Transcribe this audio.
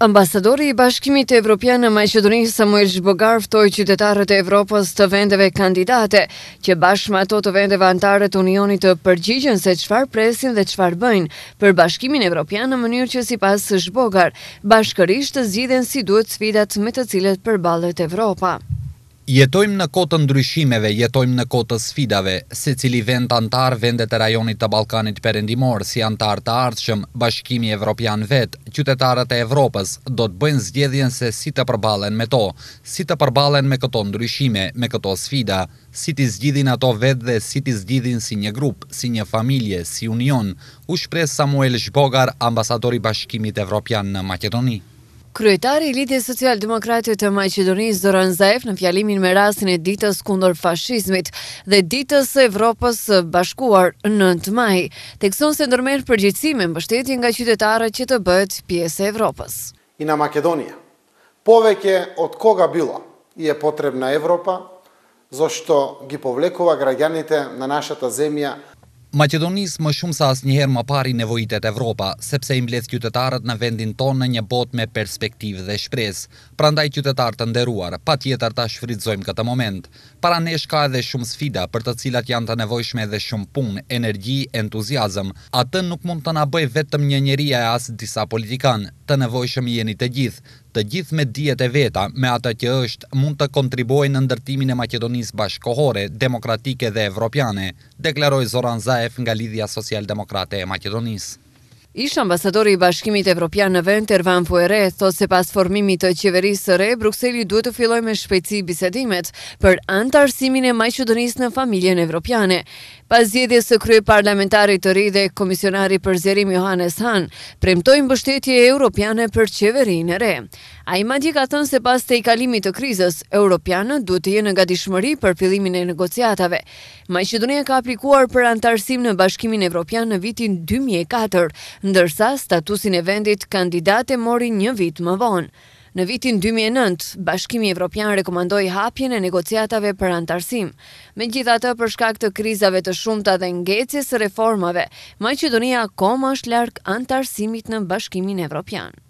Ambasadori i Bashkimit Evropian në Maqedoninë Samuel Zhbogar ftoi qytetarët e Evropës të vendeve kandidate që bashkë me ato të vendeve anëtare të Unionit të përgjigjen se çfarë presin dhe çfarë bëjnë për Bashkimin Evropian në mënyrë që sipas Zhbogar bashkërisht të zgjidhen si duhet sfidat me të cilat përballet Evropa. Jetojmë në kotë ndryshimeve, jetojmë në kotë sfidave, se cili vend antar vendet e rajonit të Balkanit përendimor, si antar të ardhshëm, bashkimi evropian vetë, qytetarët e Evropës do të bëjnë zgjedhjen se si të përbalen me to, si të përbalen me këto ndryshime, me këto sfida, si të zgjidhin ato vetë dhe si të zgjidhin si një grup, si një familje, si union, u shpres Samuel Shbogar, ambasadori bashkimit evropian në Makedoni. Kryetari i Lidhjes Socialdemokratëve të Maqedonisë Zoran Zaev, në fjalimin me rastin e ditës kundër fashizmit dhe ditës së Evropës së Bashkuar 9 maj, tekson se ndërmerr përgjegjësi me mbështetje nga qytetarët që të bëhet pjesë e Evropës. I na Makedonia. Poveke od koga bila i e potrebna Evropa, zoshto gjipovlekova grajanite na nashata zemja. Macedonisë më shumë sa asnjëherë më pari nevojitet Evropa, sepse i mbledh qytetarët në vendin tonë në një botë me perspektivë dhe shpresë. Prandaj qytetarë të nderuar, patjetër ta shfrytëzojmë këtë moment. Para nesh ka edhe shumë sfida për të cilat janë të nevojshme edhe shumë punë, energji, entuziazëm. Atë nuk mund të na bëj vetëm një njeria e as disa politikanë, Të nevojshëm jeni të gjithë, të gjithë me dijet e veta, me ata që është, mund të kontribuojnë në ndërtimin e Maqedonisë bashkohore, demokratike dhe evropiane, deklaroi Zoran Zaj e nga Lidhja Socialdemokrate e Maqedonisë. Ish ambasadori i Bashkimit Evropian në vend Ervan Fuere thotë se pas formimit të qeverisë së re Brukseli duhet të fillojë me shpejtësi bisedimet për antarësimin e Maqedonisë në familjen evropiane. Pas zjedhjes së krye parlamentari të ri dhe komisionari për zjerim Johannes Han, premtojnë bështetje europiane për qeverin e re. A i madje ka thënë se pas të i kalimit të krizës, europiane duhet të jenë në gadishmëri për fillimin e negociatave. Majqedonia ka aplikuar për antarësim në bashkimin evropian në vitin 2004, ndërsa statusin e vendit kandidate mori një vit më vonë. Në vitin 2009, Bashkimi Evropian rekomandoi hapjen e negociatave për antarësim. Megjithatë, për shkak të krizave të shumta dhe ngecjes së reformave, Maqedonia akoma është larg antarësimit në Bashkimin Evropian.